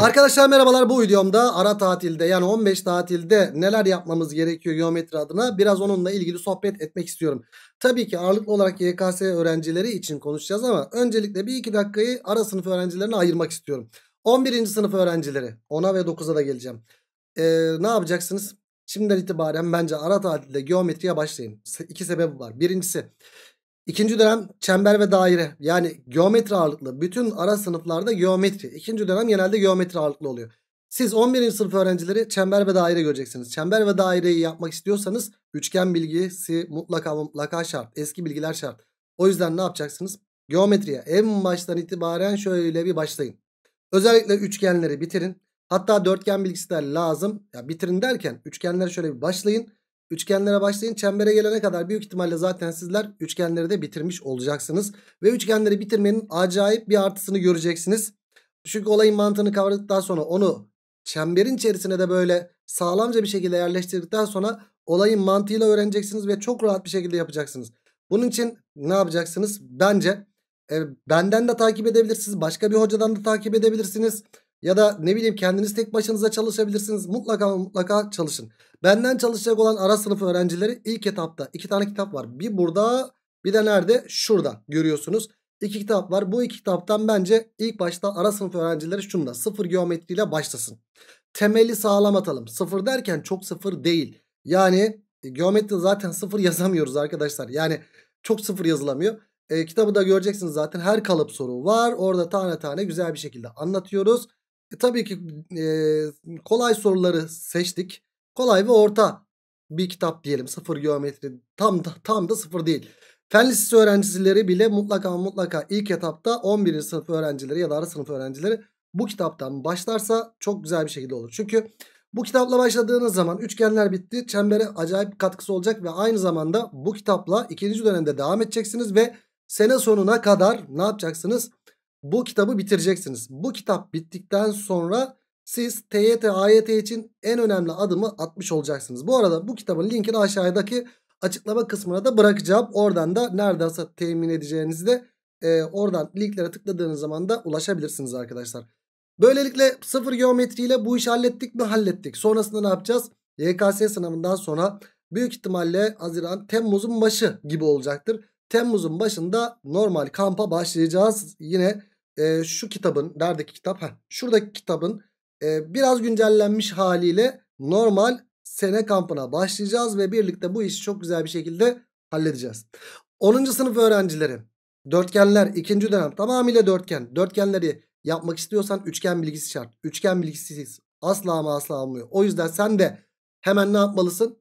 Arkadaşlar merhabalar bu videomda ara tatilde yani 15 tatilde neler yapmamız gerekiyor geometri adına biraz onunla ilgili sohbet etmek istiyorum. Tabii ki ağırlıklı olarak YKS öğrencileri için konuşacağız ama öncelikle bir iki dakikayı ara sınıf öğrencilerine ayırmak istiyorum. 11. sınıf öğrencileri 10'a ve 9'a da geleceğim. Ee, ne yapacaksınız? Şimdiden itibaren bence ara tatilde geometriye başlayın. İki sebebi var. Birincisi İkinci dönem çember ve daire yani geometri ağırlıklı. Bütün ara sınıflarda geometri. İkinci dönem genelde geometri ağırlıklı oluyor. Siz 11. sınıf öğrencileri çember ve daire göreceksiniz. Çember ve daireyi yapmak istiyorsanız üçgen bilgisi mutlaka mutlaka şart. Eski bilgiler şart. O yüzden ne yapacaksınız? Geometriye en baştan itibaren şöyle bir başlayın. Özellikle üçgenleri bitirin. Hatta dörtgen bilgisi de lazım. Ya bitirin derken üçgenlere şöyle bir başlayın. Üçgenlere başlayın çembere gelene kadar büyük ihtimalle zaten sizler üçgenleri de bitirmiş olacaksınız. Ve üçgenleri bitirmenin acayip bir artısını göreceksiniz. Çünkü olayın mantığını kavradıktan sonra onu çemberin içerisine de böyle sağlamca bir şekilde yerleştirdikten sonra olayın mantığıyla öğreneceksiniz ve çok rahat bir şekilde yapacaksınız. Bunun için ne yapacaksınız? Bence e, benden de takip edebilirsiniz. Başka bir hocadan da takip edebilirsiniz. Ya da ne bileyim kendiniz tek başınıza çalışabilirsiniz. Mutlaka mutlaka çalışın. Benden çalışacak olan ara sınıf öğrencileri ilk etapta iki tane kitap var. Bir burada bir de nerede? Şurada görüyorsunuz. İki kitap var. Bu iki kitaptan bence ilk başta ara sınıf öğrencileri şunda. Sıfır geometriyle başlasın. Temeli sağlam atalım. Sıfır derken çok sıfır değil. Yani e, geometri zaten sıfır yazamıyoruz arkadaşlar. Yani çok sıfır yazılamıyor. E, kitabı da göreceksiniz zaten her kalıp soru var. Orada tane tane güzel bir şekilde anlatıyoruz. E, tabii ki e, kolay soruları seçtik. Kolay ve orta bir kitap diyelim. Sıfır geometri tam da, tam da sıfır değil. Fen lisesi öğrencileri bile mutlaka mutlaka ilk etapta 11. sınıf öğrencileri ya da ara sınıf öğrencileri bu kitaptan başlarsa çok güzel bir şekilde olur. Çünkü bu kitapla başladığınız zaman üçgenler bitti. Çembere acayip katkısı olacak ve aynı zamanda bu kitapla ikinci dönemde devam edeceksiniz ve sene sonuna kadar ne yapacaksınız? bu kitabı bitireceksiniz. Bu kitap bittikten sonra siz TYT, AYT için en önemli adımı atmış olacaksınız. Bu arada bu kitabın linkini aşağıdaki açıklama kısmına da bırakacağım. Oradan da neredeyse temin edeceğinizi de e, oradan linklere tıkladığınız zaman da ulaşabilirsiniz arkadaşlar. Böylelikle sıfır geometriyle bu işi hallettik mi? Hallettik. Sonrasında ne yapacağız? YKS sınavından sonra büyük ihtimalle Haziran Temmuz'un başı gibi olacaktır. Temmuz'un başında normal kampa başlayacağız. Yine e, şu kitabın neredeki kitap? Heh, şuradaki kitabın e, biraz güncellenmiş haliyle normal sene kampına başlayacağız ve birlikte bu işi çok güzel bir şekilde halledeceğiz. 10. sınıf öğrencileri dörtgenler ikinci dönem tamamıyla dörtgen. Dörtgenleri yapmak istiyorsan üçgen bilgisi şart. Üçgen bilgisiz asla ama asla almıyor. O yüzden sen de hemen ne yapmalısın?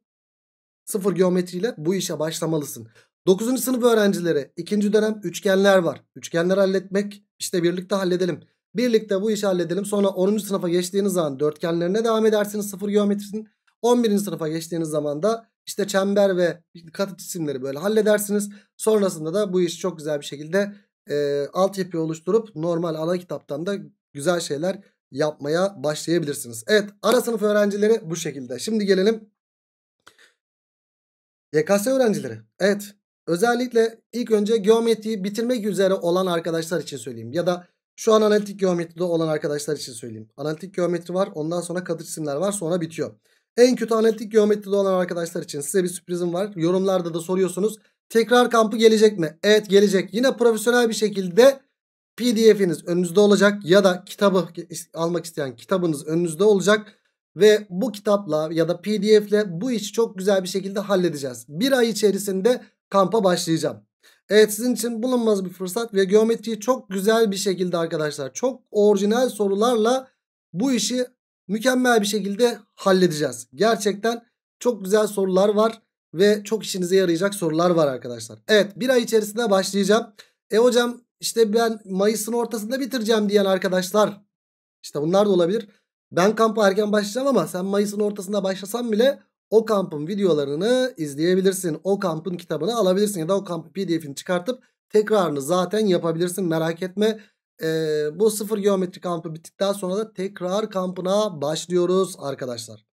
Sıfır geometriyle bu işe başlamalısın. 9. sınıf öğrencileri ikinci dönem üçgenler var. Üçgenleri halletmek işte birlikte halledelim. Birlikte bu işi halledelim. Sonra 10. sınıfa geçtiğiniz zaman dörtgenlerine devam edersiniz sıfır geometrisinin. 11. sınıfa geçtiğiniz zaman da işte çember ve katı cisimleri böyle halledersiniz. Sonrasında da bu işi çok güzel bir şekilde e, altyapı oluşturup normal ana kitaptan da güzel şeyler yapmaya başlayabilirsiniz. Evet ara sınıf öğrencileri bu şekilde. Şimdi gelelim YKS öğrencileri. Evet özellikle ilk önce geometriyi bitirmek üzere olan arkadaşlar için söyleyeyim. Ya da şu an analitik geometride olan arkadaşlar için söyleyeyim. Analitik geometri var ondan sonra katı cisimler var sonra bitiyor. En kötü analitik geometride olan arkadaşlar için size bir sürprizim var. Yorumlarda da soruyorsunuz. Tekrar kampı gelecek mi? Evet gelecek. Yine profesyonel bir şekilde pdf'iniz önünüzde olacak ya da kitabı almak isteyen kitabınız önünüzde olacak. Ve bu kitapla ya da pdf ile bu işi çok güzel bir şekilde halledeceğiz. Bir ay içerisinde kampa başlayacağım. Evet sizin için bulunmaz bir fırsat ve geometriyi çok güzel bir şekilde arkadaşlar çok orijinal sorularla bu işi mükemmel bir şekilde halledeceğiz. Gerçekten çok güzel sorular var ve çok işinize yarayacak sorular var arkadaşlar. Evet bir ay içerisinde başlayacağım. E hocam işte ben Mayıs'ın ortasında bitireceğim diyen arkadaşlar işte bunlar da olabilir. Ben kampa erken başlayacağım ama sen Mayıs'ın ortasında başlasan bile o kampın videolarını izleyebilirsin. O kampın kitabını alabilirsin ya da o kampın pdf'ini çıkartıp tekrarını zaten yapabilirsin merak etme. Ee, bu sıfır geometri kampı bittikten sonra da tekrar kampına başlıyoruz arkadaşlar.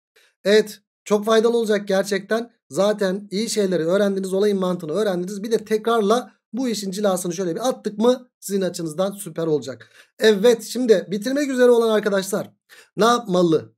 Evet çok faydalı olacak gerçekten. Zaten iyi şeyleri öğrendiniz olayın mantığını öğrendiniz. Bir de tekrarla bu işin cilasını şöyle bir attık mı sizin açınızdan süper olacak. Evet şimdi bitirmek üzere olan arkadaşlar ne yapmalı?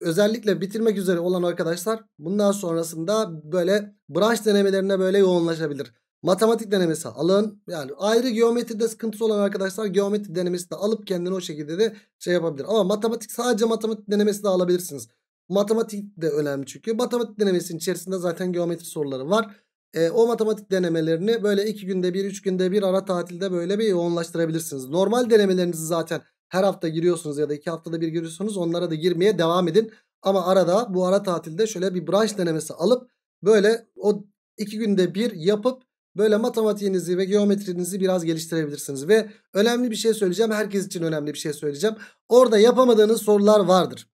özellikle bitirmek üzere olan arkadaşlar bundan sonrasında böyle branş denemelerine böyle yoğunlaşabilir. Matematik denemesi alın. Yani ayrı geometride sıkıntısı olan arkadaşlar geometri denemesi de alıp kendini o şekilde de şey yapabilir. Ama matematik sadece matematik denemesi de alabilirsiniz. Matematik de önemli çünkü. Matematik denemesinin içerisinde zaten geometri soruları var. E, o matematik denemelerini böyle 2 günde bir, 3 günde bir ara tatilde böyle bir yoğunlaştırabilirsiniz. Normal denemelerinizi zaten her hafta giriyorsunuz ya da iki haftada bir giriyorsunuz onlara da girmeye devam edin. Ama arada bu ara tatilde şöyle bir branş denemesi alıp böyle o iki günde bir yapıp böyle matematiğinizi ve geometrinizi biraz geliştirebilirsiniz. Ve önemli bir şey söyleyeceğim. Herkes için önemli bir şey söyleyeceğim. Orada yapamadığınız sorular vardır.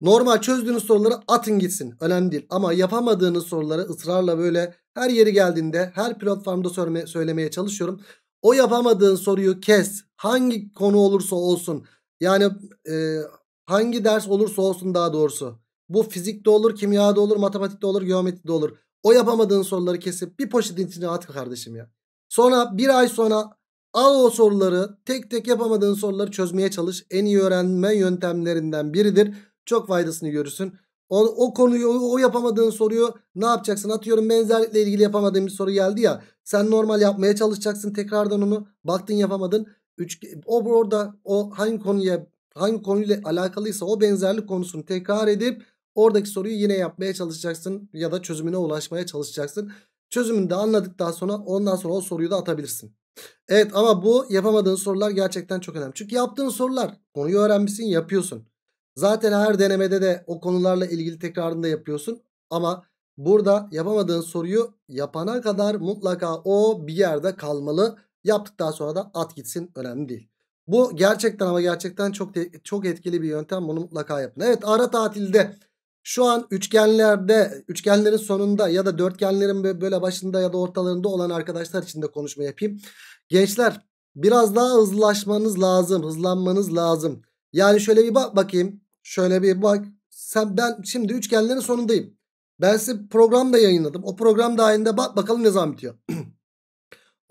Normal çözdüğünüz soruları atın gitsin. Önemli değil. Ama yapamadığınız soruları ısrarla böyle her yeri geldiğinde her platformda söylemeye çalışıyorum. O yapamadığın soruyu kes hangi konu olursa olsun yani e, hangi ders olursa olsun daha doğrusu bu fizikte olur, kimyada olur, matematikte olur, geometride olur. O yapamadığın soruları kesip bir poşetin içine at kardeşim ya. Sonra bir ay sonra al o soruları tek tek yapamadığın soruları çözmeye çalış. En iyi öğrenme yöntemlerinden biridir. Çok faydasını görürsün. O, o konuyu o yapamadığın soruyu ne yapacaksın? Atıyorum benzerlikle ilgili yapamadığın bir soru geldi ya. Sen normal yapmaya çalışacaksın tekrardan onu. Baktın yapamadın o orada o hangi konuya hangi konuyla alakalıysa o benzerlik konusunu tekrar edip oradaki soruyu yine yapmaya çalışacaksın ya da çözümüne ulaşmaya çalışacaksın. Çözümünü de anladıktan sonra ondan sonra o soruyu da atabilirsin. Evet ama bu yapamadığın sorular gerçekten çok önemli. Çünkü yaptığın sorular konuyu öğrenmişsin yapıyorsun. Zaten her denemede de o konularla ilgili tekrarında yapıyorsun. Ama burada yapamadığın soruyu yapana kadar mutlaka o bir yerde kalmalı. Yaptıktan sonra da at gitsin önemli değil. Bu gerçekten ama gerçekten çok çok etkili bir yöntem. Bunu mutlaka yapın. Evet ara tatilde şu an üçgenlerde, üçgenlerin sonunda ya da dörtgenlerin böyle başında ya da ortalarında olan arkadaşlar için de konuşma yapayım. Gençler biraz daha hızlaşmanız lazım, hızlanmanız lazım. Yani şöyle bir bak bakayım. Şöyle bir bak. Sen ben şimdi üçgenlerin sonundayım. Ben size program da yayınladım. O program dahilinde bak bakalım ne zaman bitiyor.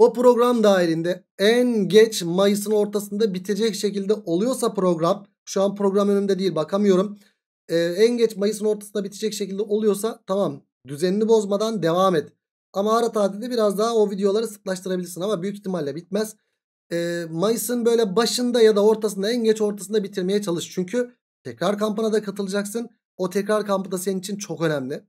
O program dahilinde en geç Mayıs'ın ortasında bitecek şekilde oluyorsa program şu an program önümde değil bakamıyorum. Ee, en geç Mayıs'ın ortasında bitecek şekilde oluyorsa tamam düzenini bozmadan devam et. Ama ara tatilde biraz daha o videoları sıklaştırabilirsin ama büyük ihtimalle bitmez. Ee, Mayıs'ın böyle başında ya da ortasında en geç ortasında bitirmeye çalış. Çünkü tekrar kampına da katılacaksın. O tekrar kampı da senin için çok önemli.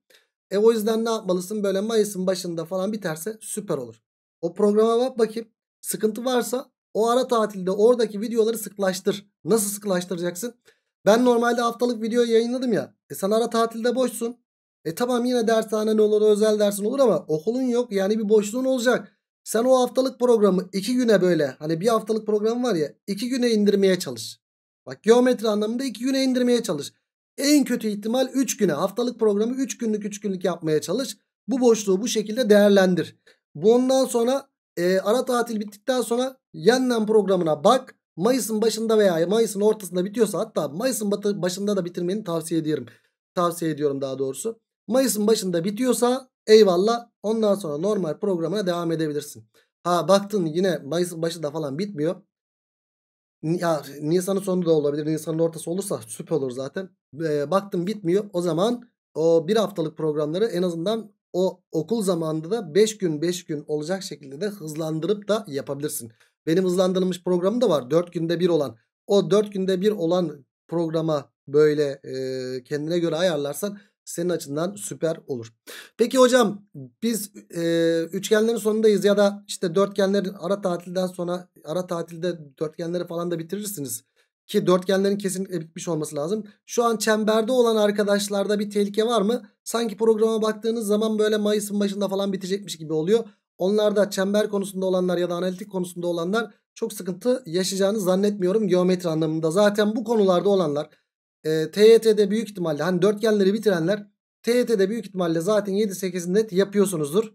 E o yüzden ne yapmalısın? Böyle Mayıs'ın başında falan biterse süper olur. O programa bak bakayım. Sıkıntı varsa o ara tatilde oradaki videoları sıklaştır. Nasıl sıklaştıracaksın? Ben normalde haftalık video yayınladım ya. E sen ara tatilde boşsun. E tamam yine dershane ne olur özel dersin olur ama okulun yok yani bir boşluğun olacak. Sen o haftalık programı iki güne böyle hani bir haftalık program var ya iki güne indirmeye çalış. Bak geometri anlamında iki güne indirmeye çalış. En kötü ihtimal üç güne haftalık programı üç günlük üç günlük yapmaya çalış. Bu boşluğu bu şekilde değerlendir. Bu ondan sonra e, ara tatil bittikten sonra yeniden programına bak. Mayıs'ın başında veya Mayıs'ın ortasında bitiyorsa hatta Mayıs'ın başında da bitirmeni tavsiye ediyorum. Tavsiye ediyorum daha doğrusu. Mayıs'ın başında bitiyorsa eyvallah ondan sonra normal programına devam edebilirsin. Ha baktın yine Mayıs'ın başı da falan bitmiyor. Ya, Nisan'ın sonu da olabilir. Nisan'ın ortası olursa süper olur zaten. E, baktım bitmiyor. O zaman o bir haftalık programları en azından o okul zamanında da 5 gün 5 gün olacak şekilde de hızlandırıp da yapabilirsin. Benim hızlandırılmış programım da var 4 günde bir olan. O 4 günde bir olan programa böyle e, kendine göre ayarlarsan senin açından süper olur. Peki hocam biz e, üçgenlerin sonundayız ya da işte dörtgenlerin ara tatilden sonra ara tatilde dörtgenleri falan da bitirirsiniz. Ki dörtgenlerin kesinlikle bitmiş olması lazım. Şu an çemberde olan arkadaşlarda bir tehlike var mı? Sanki programa baktığınız zaman böyle Mayıs'ın başında falan bitecekmiş gibi oluyor. Onlarda çember konusunda olanlar ya da analitik konusunda olanlar çok sıkıntı yaşayacağını zannetmiyorum geometri anlamında. Zaten bu konularda olanlar e, TYT'de büyük ihtimalle hani dörtgenleri bitirenler TYT'de büyük ihtimalle zaten 7-8 net yapıyorsunuzdur.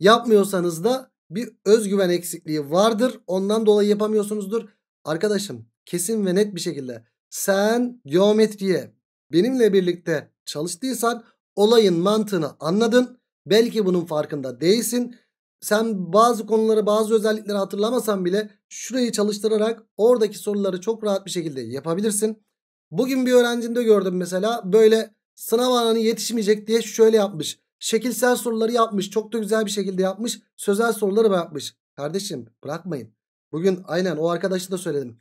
Yapmıyorsanız da bir özgüven eksikliği vardır. Ondan dolayı yapamıyorsunuzdur. Arkadaşım kesin ve net bir şekilde sen geometriye benimle birlikte çalıştıysan olayın mantığını anladın. Belki bunun farkında değilsin. Sen bazı konuları bazı özellikleri hatırlamasan bile şurayı çalıştırarak oradaki soruları çok rahat bir şekilde yapabilirsin. Bugün bir öğrencimde gördüm mesela böyle sınav ananı yetişmeyecek diye şöyle yapmış. Şekilsel soruları yapmış. Çok da güzel bir şekilde yapmış. Sözel soruları yapmış. Kardeşim bırakmayın. Bugün aynen o arkadaşı da söyledim.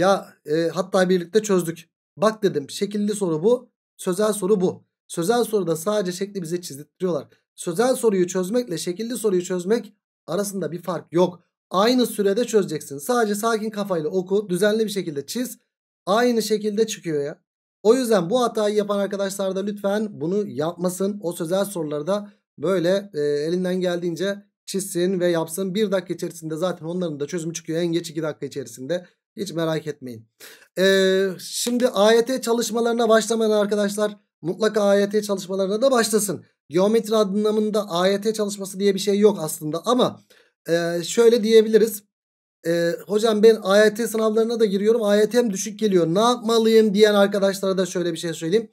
Ya e, hatta birlikte çözdük. Bak dedim şekilli soru bu. Sözel soru bu. Sözel soruda sadece şekli bize çizdiriyorlar. Sözel soruyu çözmekle şekilli soruyu çözmek arasında bir fark yok. Aynı sürede çözeceksin. Sadece sakin kafayla oku. Düzenli bir şekilde çiz. Aynı şekilde çıkıyor ya. O yüzden bu hatayı yapan arkadaşlar da lütfen bunu yapmasın. O sözel sorularda böyle e, elinden geldiğince çizsin ve yapsın. Bir dakika içerisinde zaten onların da çözümü çıkıyor. En geç iki dakika içerisinde. Hiç merak etmeyin. Ee, şimdi AYT çalışmalarına başlamayan arkadaşlar mutlaka AYT çalışmalarına da başlasın. Geometri anlamında AYT çalışması diye bir şey yok aslında ama e, şöyle diyebiliriz. E, hocam ben AYT sınavlarına da giriyorum. AYT'm düşük geliyor. Ne yapmalıyım diyen arkadaşlara da şöyle bir şey söyleyeyim.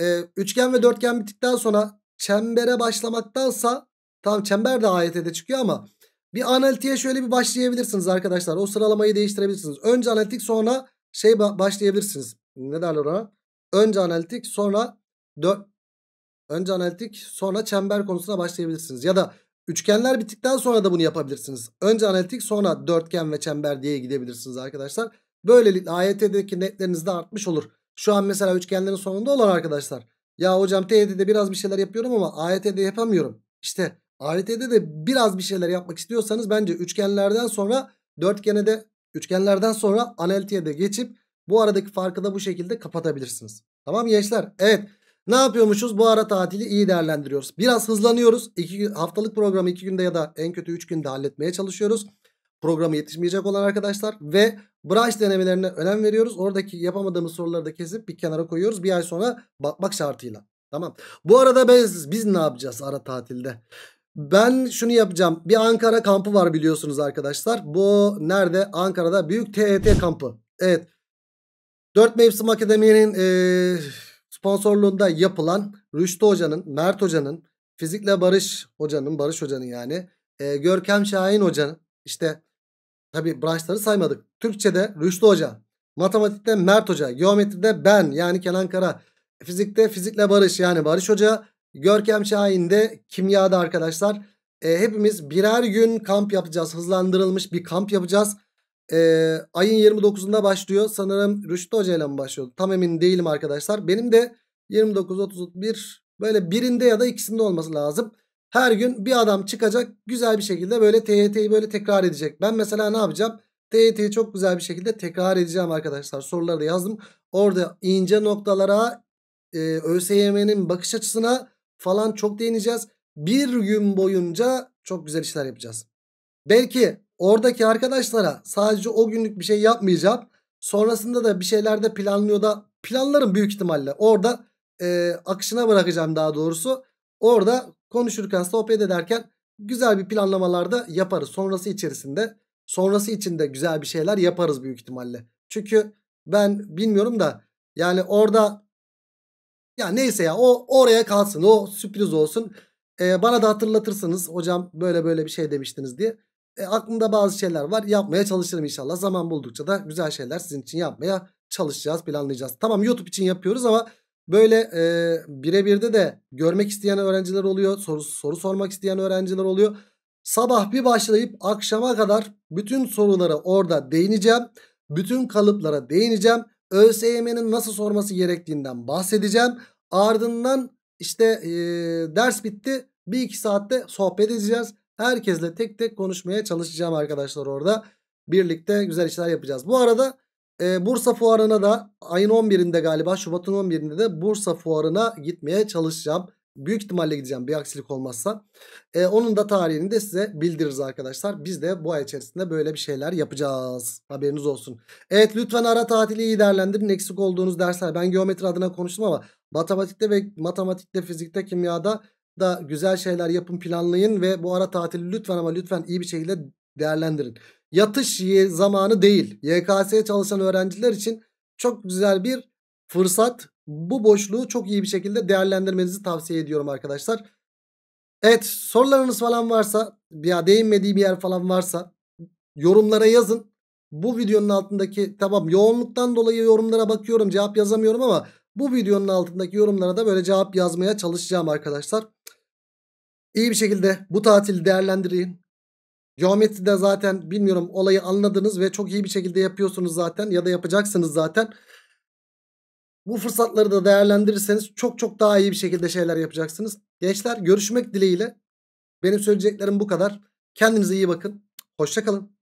E, üçgen ve dörtgen bittikten sonra çembere başlamaktansa tam çember de AYT'de çıkıyor ama bir analitiğe şöyle bir başlayabilirsiniz arkadaşlar. O sıralamayı değiştirebilirsiniz. Önce analitik sonra şey başlayabilirsiniz. Ne derler ona? Önce analitik sonra önce analitik sonra çember konusuna başlayabilirsiniz. Ya da üçgenler bittikten sonra da bunu yapabilirsiniz. Önce analitik sonra dörtgen ve çember diye gidebilirsiniz arkadaşlar. Böylelikle AYT'deki netleriniz de artmış olur. Şu an mesela üçgenlerin sonunda olan arkadaşlar. Ya hocam TYT'de biraz bir şeyler yapıyorum ama AYT'de yapamıyorum. İşte ART'de de biraz bir şeyler yapmak istiyorsanız bence üçgenlerden sonra dörtgene de üçgenlerden sonra analitiğe de geçip bu aradaki farkı da bu şekilde kapatabilirsiniz. Tamam gençler? Evet. Ne yapıyormuşuz? Bu ara tatili iyi değerlendiriyoruz. Biraz hızlanıyoruz. İki, haftalık programı iki günde ya da en kötü üç günde halletmeye çalışıyoruz. Programı yetişmeyecek olan arkadaşlar ve branş denemelerine önem veriyoruz. Oradaki yapamadığımız soruları da kesip bir kenara koyuyoruz. Bir ay sonra bakmak şartıyla. Tamam. Bu arada biz, biz ne yapacağız ara tatilde? Ben şunu yapacağım. Bir Ankara kampı var biliyorsunuz arkadaşlar. Bu nerede? Ankara'da büyük TET e kampı. Evet. 4 Mevsim Akademi'nin e, sponsorluğunda yapılan Rüştü Hoca'nın, Mert Hoca'nın, Fizikle Barış Hoca'nın, Barış Hoca'nın yani. E, Görkem Şahin Hoca'nın işte tabi branşları saymadık. Türkçe'de Rüştü Hoca, matematikte Mert Hoca, geometride ben yani Kenan Kara, fizikte Fizikle Barış yani Barış Hoca, Görkem Şahin kimyada arkadaşlar. E, hepimiz birer gün kamp yapacağız. Hızlandırılmış bir kamp yapacağız. E, ayın 29'unda başlıyor. Sanırım Rüştü Hoca ile mi başlıyordu? Tam emin değilim arkadaşlar. Benim de 29, 31 böyle birinde ya da ikisinde olması lazım. Her gün bir adam çıkacak güzel bir şekilde böyle TYT'yi böyle tekrar edecek. Ben mesela ne yapacağım? TYT'yi çok güzel bir şekilde tekrar edeceğim arkadaşlar. Soruları da yazdım. Orada ince noktalara, e, ÖSYM'nin bakış açısına falan çok değineceğiz. Bir gün boyunca çok güzel işler yapacağız. Belki oradaki arkadaşlara sadece o günlük bir şey yapmayacağım. Sonrasında da bir şeyler de planlıyor da planlarım büyük ihtimalle. Orada e, akışına bırakacağım daha doğrusu. Orada konuşurken sohbet ederken güzel bir planlamalarda yaparız. Sonrası içerisinde sonrası içinde güzel bir şeyler yaparız büyük ihtimalle. Çünkü ben bilmiyorum da yani orada ya neyse ya o oraya kalsın. O sürpriz olsun. Ee, bana da hatırlatırsınız. Hocam böyle böyle bir şey demiştiniz diye. E, aklımda bazı şeyler var. Yapmaya çalışırım inşallah. Zaman buldukça da güzel şeyler sizin için yapmaya çalışacağız, planlayacağız. Tamam YouTube için yapıyoruz ama böyle e, birebirde de görmek isteyen öğrenciler oluyor. Soru, soru sormak isteyen öğrenciler oluyor. Sabah bir başlayıp akşama kadar bütün sorulara orada değineceğim. Bütün kalıplara değineceğim. ÖSYM'nin nasıl sorması gerektiğinden bahsedeceğim. Ardından işte e, ders bitti. Bir iki saatte sohbet edeceğiz. Herkesle tek tek konuşmaya çalışacağım arkadaşlar orada. Birlikte güzel işler yapacağız. Bu arada e, Bursa Fuarı'na da ayın 11'inde galiba Şubat'ın 11'inde de Bursa Fuarı'na gitmeye çalışacağım. Büyük ihtimalle gideceğim bir aksilik olmazsa. E, onun da tarihini de size bildiririz arkadaşlar. Biz de bu ay içerisinde böyle bir şeyler yapacağız. Haberiniz olsun. Evet lütfen ara tatili iyi değerlendirin. Eksik olduğunuz dersler. Ben geometri adına konuştum ama matematikte ve matematikte, fizikte, kimyada da güzel şeyler yapın planlayın ve bu ara tatili lütfen ama lütfen iyi bir şekilde değerlendirin. Yatış zamanı değil. YKS'ye çalışan öğrenciler için çok güzel bir fırsat bu boşluğu çok iyi bir şekilde değerlendirmenizi tavsiye ediyorum arkadaşlar. Evet sorularınız falan varsa ya değinmediği bir yer falan varsa yorumlara yazın. Bu videonun altındaki tamam yoğunluktan dolayı yorumlara bakıyorum cevap yazamıyorum ama bu videonun altındaki yorumlara da böyle cevap yazmaya çalışacağım arkadaşlar. İyi bir şekilde bu tatili değerlendirin. Geometride zaten bilmiyorum olayı anladınız ve çok iyi bir şekilde yapıyorsunuz zaten ya da yapacaksınız zaten. Bu fırsatları da değerlendirirseniz çok çok daha iyi bir şekilde şeyler yapacaksınız. Gençler görüşmek dileğiyle. Benim söyleyeceklerim bu kadar. Kendinize iyi bakın. Hoşçakalın.